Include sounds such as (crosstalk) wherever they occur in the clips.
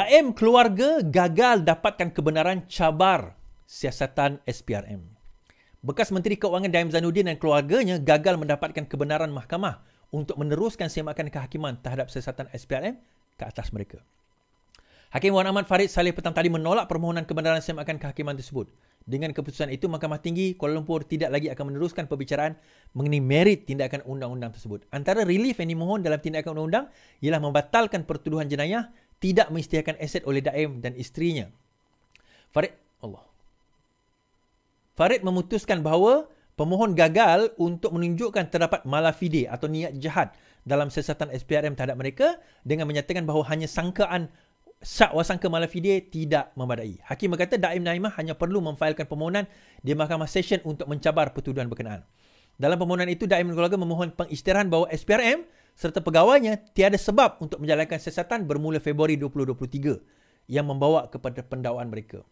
Daim keluarga gagal dapatkan kebenaran cabar siasatan SPRM. Bekas Menteri Keuangan Daim Zanuddin dan keluarganya gagal mendapatkan kebenaran mahkamah untuk meneruskan semakan kehakiman terhadap siasatan SPRM ke atas mereka. Hakim Wan Ahmad Farid Saleh petang tadi menolak permohonan kebenaran semakan kehakiman tersebut. Dengan keputusan itu, Mahkamah Tinggi Kuala Lumpur tidak lagi akan meneruskan perbicaraan mengenai merit tindakan undang-undang tersebut. Antara relief yang dimohon dalam tindakan undang-undang ialah membatalkan pertuduhan jenayah tidak mengisytiharkan aset oleh Daim dan isterinya. Farid Allah. Farid memutuskan bahawa pemohon gagal untuk menunjukkan terdapat malafide atau niat jahat dalam siasatan SPRM terhadap mereka dengan menyatakan bahawa hanya sangkaan syak wasangka malafide tidak memadai. Hakim berkata Daim Naimah hanya perlu memfailkan permohonan di mahkamah session untuk mencabar pertuduhan berkenaan. Dalam permohonan itu, Daim dan memohon pengisytiharan bahawa SPRM serta pegawainya tiada sebab untuk menjalankan siasatan bermula Februari 2023 yang membawa kepada pendakwaan mereka.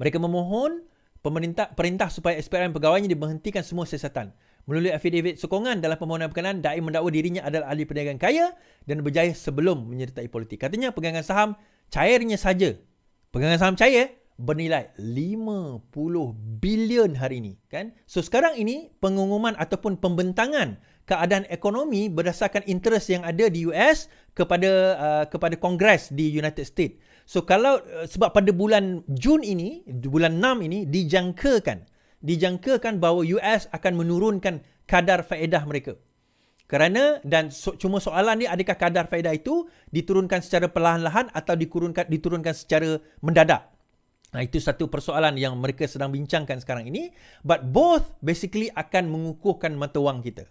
Mereka memohon pemerintah perintah supaya SPRM pegawainya dihentikan semua siasatan. Melalui affidavit sokongan dalam permohonan berkenaan, Daim mendakwa dirinya adalah ahli perniagaan kaya dan berjaya sebelum menyertai politik. Katanya pegangan saham cairnya saja. Pegangan saham cair bernilai 50 bilion hari ini. Kan? So sekarang ini pengumuman ataupun pembentangan keadaan ekonomi berdasarkan interest yang ada di US kepada uh, kepada Kongres di United States. So kalau uh, sebab pada bulan Jun ini, bulan 6 ini dijangkakan dijangkakan bahawa US akan menurunkan kadar faedah mereka. Kerana dan so, cuma soalan ni adakah kadar faedah itu diturunkan secara perlahan-lahan atau diturunkan diturunkan secara mendadak. Nah itu satu persoalan yang mereka sedang bincangkan sekarang ini but both basically akan mengukuhkan mata wang kita.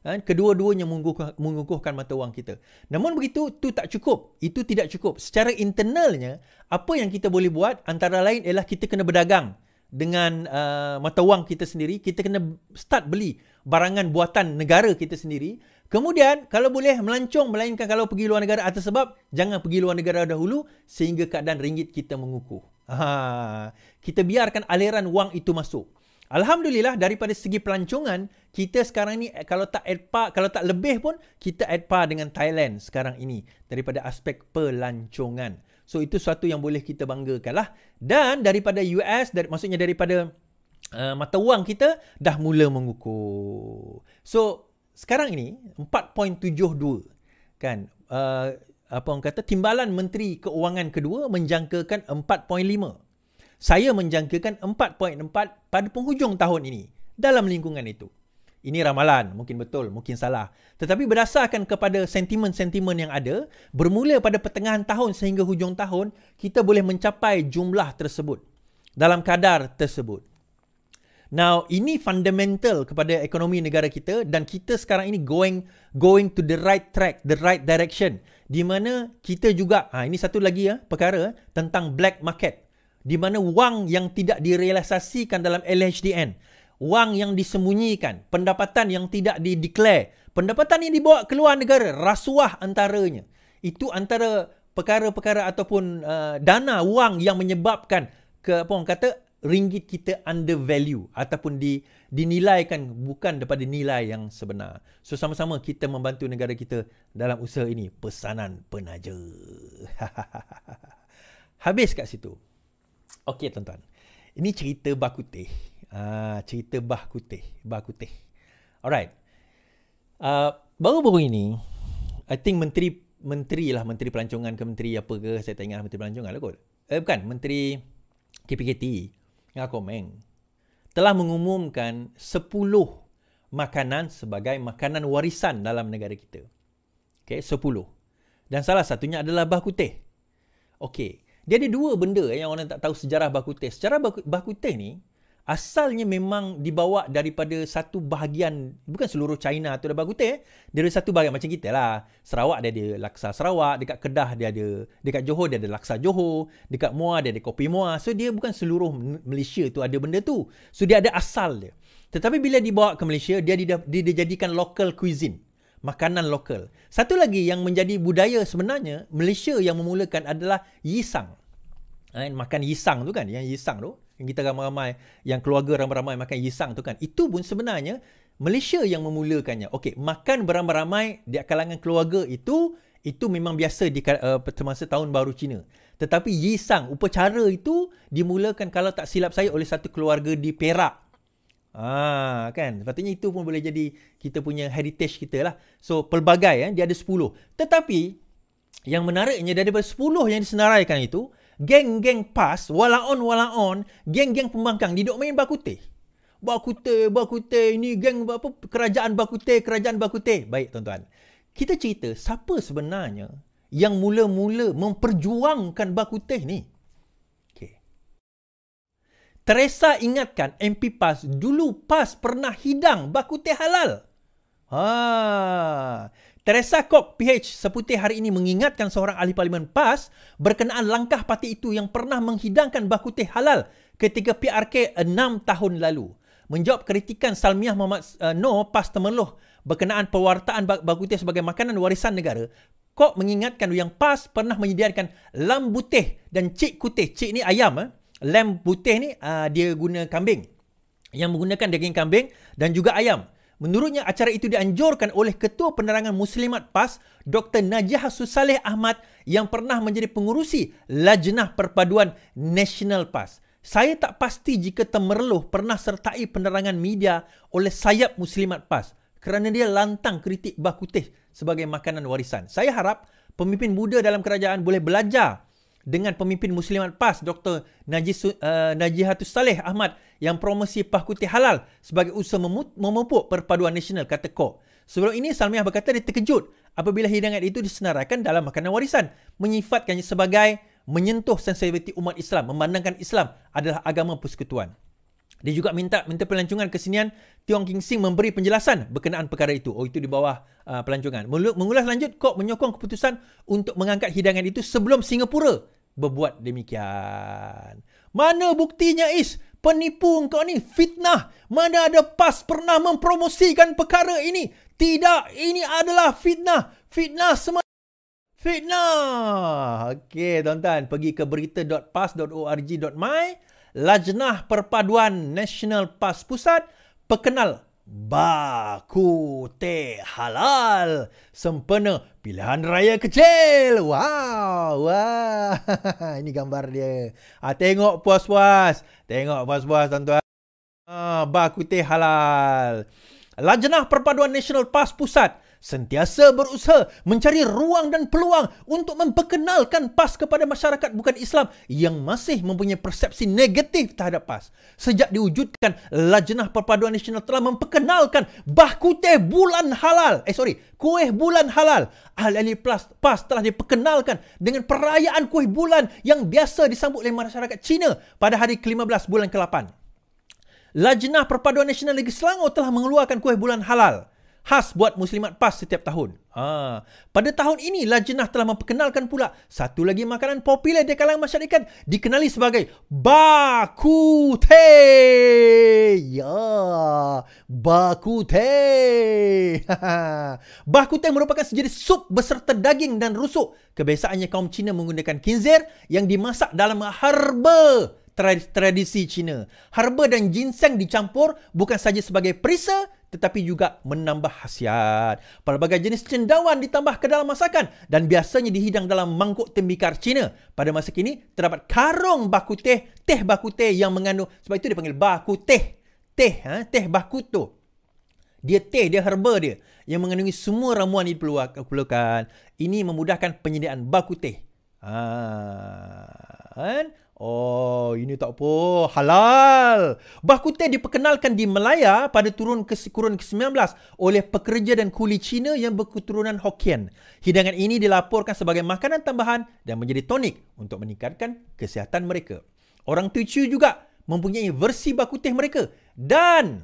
Kan? Kedua-duanya mengukuhkan mata wang kita. Namun begitu, itu tak cukup. Itu tidak cukup. Secara internalnya, apa yang kita boleh buat antara lain ialah kita kena berdagang dengan uh, mata wang kita sendiri. Kita kena start beli barangan buatan negara kita sendiri. Kemudian, kalau boleh melancong melainkan kalau pergi luar negara atas sebab jangan pergi luar negara dahulu sehingga keadaan ringgit kita mengukuh. Ha, kita biarkan aliran wang itu masuk. Alhamdulillah daripada segi pelancongan kita sekarang ni eh, kalau tak at par kalau tak lebih pun kita at par dengan Thailand sekarang ini daripada aspek pelancongan. So itu satu yang boleh kita banggakan lah. Dan daripada US dari, maksudnya daripada uh, mata wang kita dah mula mengukur. So sekarang ini 4.72 kan uh, apa orang kata timbalan menteri keuangan kedua menjangkakan 4.5 saya menjangkakan 4.4 pada penghujung tahun ini dalam lingkungan itu. Ini ramalan, mungkin betul, mungkin salah. Tetapi berdasarkan kepada sentimen-sentimen yang ada, bermula pada pertengahan tahun sehingga hujung tahun, kita boleh mencapai jumlah tersebut dalam kadar tersebut. Now, ini fundamental kepada ekonomi negara kita dan kita sekarang ini going going to the right track, the right direction. Di mana kita juga, ha, ini satu lagi ya perkara tentang black market di mana wang yang tidak direalisasikan dalam LHDN, wang yang disembunyikan, pendapatan yang tidak dideklar, pendapatan yang dibawa keluar negara, rasuah antaranya. Itu antara perkara-perkara ataupun uh, dana wang yang menyebabkan ke apa orang kata ringgit kita undervalue ataupun di dinilaikan bukan daripada nilai yang sebenar. So sama-sama kita membantu negara kita dalam usaha ini pesanan penaja. (laughs) Habis kat situ. Okey tuan-tuan. Ini cerita bah kutih. Uh, cerita bah kutih. Bah kutih. Alright. Uh, baru-baru ini, I think menteri menteri lah menteri pelancongan ke menteri apa ke saya tak ingat lah menteri pelancongan lah kot. Eh bukan menteri KPKT yang aku telah mengumumkan 10 makanan sebagai makanan warisan dalam negara kita. Okay, 10. Dan salah satunya adalah bah kutih. Okey dia ada dua benda yang orang tak tahu sejarah baku teh. Sejarah baku, baku teh ni asalnya memang dibawa daripada satu bahagian bukan seluruh China tu ada baku teh. Dia satu bahagian macam kita lah. Sarawak dia ada laksa Sarawak, dekat Kedah dia ada, dekat Johor dia ada laksa Johor, dekat Muar dia ada kopi Muar. So dia bukan seluruh Malaysia tu ada benda tu. So dia ada asal dia. Tetapi bila dibawa ke Malaysia, dia dia dijadikan local cuisine makanan lokal. Satu lagi yang menjadi budaya sebenarnya Malaysia yang memulakan adalah yisang. Eh, makan yisang tu kan, yang yisang tu. Yang kita ramai-ramai, yang keluarga ramai-ramai makan yisang tu kan. Itu pun sebenarnya Malaysia yang memulakannya. Okey, makan beramai-ramai di kalangan keluarga itu, itu memang biasa di eh, semasa uh, tahun baru Cina. Tetapi yisang, upacara itu dimulakan kalau tak silap saya oleh satu keluarga di Perak. Ah kan sepatutnya itu pun boleh jadi kita punya heritage kita lah so pelbagai eh, dia ada 10 tetapi yang menariknya daripada 10 yang disenaraikan itu geng-geng pas, walaon walaon, geng-geng pembangkang duduk main bakute. Bakute, bakute, ini geng apa kerajaan bakute, kerajaan bakute. Baik tuan-tuan. Kita cerita siapa sebenarnya yang mula-mula memperjuangkan bakute ni. Okey. Teresa ingatkan MP PAS dulu PAS pernah hidang Bakuteh halal. Ha. Teresa Kok PH seputih hari ini mengingatkan seorang ahli parlimen PAS berkenaan langkah parti itu yang pernah menghidangkan baku teh halal ketika PRK 6 tahun lalu. Menjawab kritikan Salmiah Muhammad uh, eh, No PAS Temeloh berkenaan pewartaan baku teh sebagai makanan warisan negara, Kok mengingatkan yang PAS pernah menyediakan lam butih dan cik kutih. Cik ni ayam. Eh? Lam butih ni uh, dia guna kambing. Yang menggunakan daging kambing dan juga ayam menurutnya acara itu dianjurkan oleh Ketua Penerangan Muslimat PAS Dr. Najah Susaleh Ahmad yang pernah menjadi pengurusi Lajnah Perpaduan National PAS. Saya tak pasti jika Temerloh pernah sertai penerangan media oleh sayap Muslimat PAS kerana dia lantang kritik bakutih sebagai makanan warisan. Saya harap pemimpin muda dalam kerajaan boleh belajar dengan pemimpin Muslimat PAS Dr. Najis, uh, Najihatus Saleh Ahmad yang promosi pah kutih halal sebagai usaha memupuk perpaduan nasional, kata Kok. Sebelum ini, Salmiah berkata dia terkejut apabila hidangan itu disenaraikan dalam makanan warisan, menyifatkannya sebagai menyentuh sensitiviti umat Islam, memandangkan Islam adalah agama persekutuan. Dia juga minta minta pelancongan kesenian Tiong King Sing memberi penjelasan berkenaan perkara itu. Oh itu di bawah uh, pelancongan. Mengulas lanjut kok menyokong keputusan untuk mengangkat hidangan itu sebelum Singapura berbuat demikian. Mana buktinya Is? Penipu Kau ni fitnah. Mana ada PAS pernah mempromosikan perkara ini? Tidak, ini adalah fitnah. Fitnah semua. Fitnah. Okey, tuan-tuan, pergi ke berita.pas.org.my. Lajnah Perpaduan Nasional PAS Pusat perkenal Baku Teh Halal sempena pilihan raya kecil. Wow, wow. (laughs) Ini gambar dia. Ah, tengok puas-puas. Tengok puas-puas tuan-tuan. Ah, Baku Teh Halal. Lajnah Perpaduan Nasional PAS Pusat sentiasa berusaha mencari ruang dan peluang untuk memperkenalkan PAS kepada masyarakat bukan Islam yang masih mempunyai persepsi negatif terhadap PAS. Sejak diwujudkan, Lajnah Perpaduan Nasional telah memperkenalkan baku teh bulan halal. Eh sorry, kuih bulan halal. Ahli-ahli PAS telah diperkenalkan dengan perayaan kuih bulan yang biasa disambut oleh masyarakat Cina pada hari ke-15 bulan ke-8. Lajnah Perpaduan Nasional Negeri Selangor telah mengeluarkan kuih bulan halal khas buat Muslimat PAS setiap tahun. Ha. Pada tahun ini, Lajnah telah memperkenalkan pula satu lagi makanan popular di kalangan masyarakat dikenali sebagai Bakute. Ya, Bakute. (laughs) Bakute merupakan sejenis sup beserta daging dan rusuk. Kebiasaannya kaum Cina menggunakan kinzir yang dimasak dalam harba tradisi Cina. Harba dan ginseng dicampur bukan saja sebagai perisa tetapi juga menambah khasiat. Pelbagai jenis cendawan ditambah ke dalam masakan dan biasanya dihidang dalam mangkuk tembikar Cina. Pada masa kini, terdapat karung baku teh, teh baku teh yang mengandung, sebab itu dipanggil baku teh. Teh, ha? teh baku tu. Dia teh, dia herba dia yang mengandungi semua ramuan yang diperlukan. Ini memudahkan penyediaan baku teh. Ha. Kan? Oh, Oh, ini tak apa. Halal. Bah kutih diperkenalkan di Melaya pada turun ke kurun ke-19 oleh pekerja dan kuli Cina yang berketurunan Hokkien. Hidangan ini dilaporkan sebagai makanan tambahan dan menjadi tonik untuk meningkatkan kesihatan mereka. Orang Tuchu juga mempunyai versi bakuteh mereka. Dan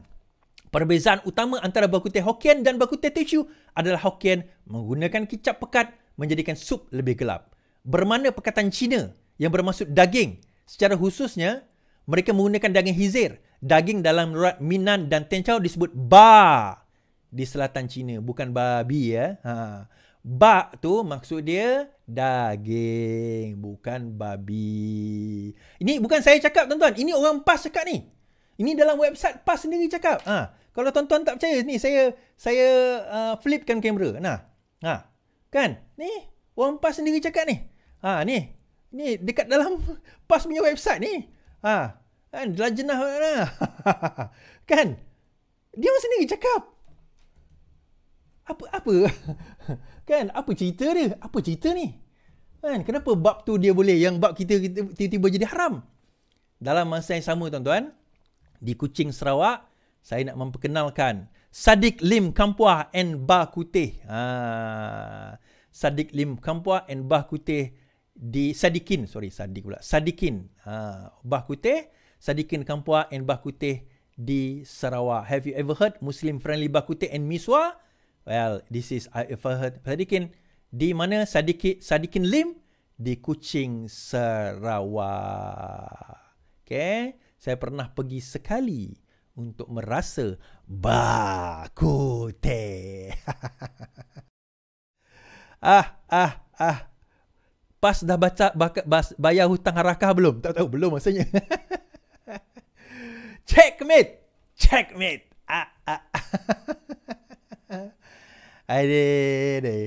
perbezaan utama antara bakuteh Hokkien dan bakuteh Tuchu adalah Hokkien menggunakan kicap pekat menjadikan sup lebih gelap. Bermana perkataan Cina yang bermaksud daging Secara khususnya, mereka menggunakan daging hizir. Daging dalam rat Minan dan Tencau disebut ba di selatan China, Bukan babi ya. Ha. Ba tu maksud dia daging. Bukan babi. Ini bukan saya cakap tuan-tuan. Ini orang PAS cakap ni. Ini dalam website PAS sendiri cakap. Ha. Kalau tuan-tuan tak percaya ni saya saya uh, flipkan kamera. Nah. Ha. Kan? Ni orang PAS sendiri cakap ni. Ha ni ni dekat dalam (laughs) pas punya website ni. Ha. Kan dalam jenah mana? Lah. (laughs) kan? Dia orang sendiri cakap. Apa apa? (laughs) kan apa cerita dia? Apa cerita ni? Kan kenapa bab tu dia boleh yang bab kita tiba-tiba jadi haram? Dalam masa yang sama tuan-tuan di Kuching Sarawak saya nak memperkenalkan Sadik Lim Kampuah and Bah Kutih. Ha. Sadik Lim Kampuah and Bah Kutih di Sadikin, sorry Sadik pula. Sadikin. Ha, Bah Kuteh, Sadikin Kampua and Bah Kuteh di Sarawak. Have you ever heard Muslim friendly Bah Kuteh and Miswa? Well, this is I ever heard Sadikin di mana Sadikin Sadikin Lim di Kuching Sarawak. Okay, saya pernah pergi sekali untuk merasa baku teh. (laughs) ah, ah, ah pas dah baca baka, bas, bayar hutang harakah belum? Tak tahu, belum maksudnya. (laughs) Checkmate. Checkmate. Ah, ah. Aide, ah. aide.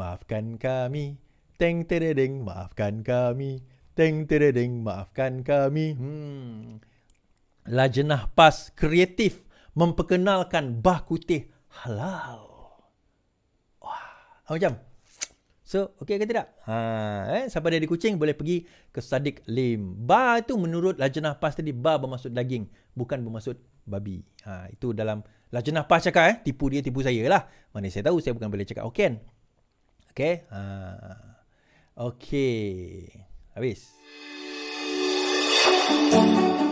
Maafkan kami. Teng tereding, maafkan kami. Teng tereding, maafkan kami. Hmm. Lajenah pas kreatif memperkenalkan bah kutih halal. Wah, macam? So, okey ke tidak? Ha, eh? Siapa dia ada kucing boleh pergi ke sadik lim. Ba itu menurut lajenah pas tadi, ba bermaksud daging. Bukan bermaksud babi. Ha, itu dalam lajenah pas cakap eh. Tipu dia, tipu saya lah. Mana saya tahu, saya bukan boleh cakap okey kan? Okey? Ha. Okey. Habis. Habis.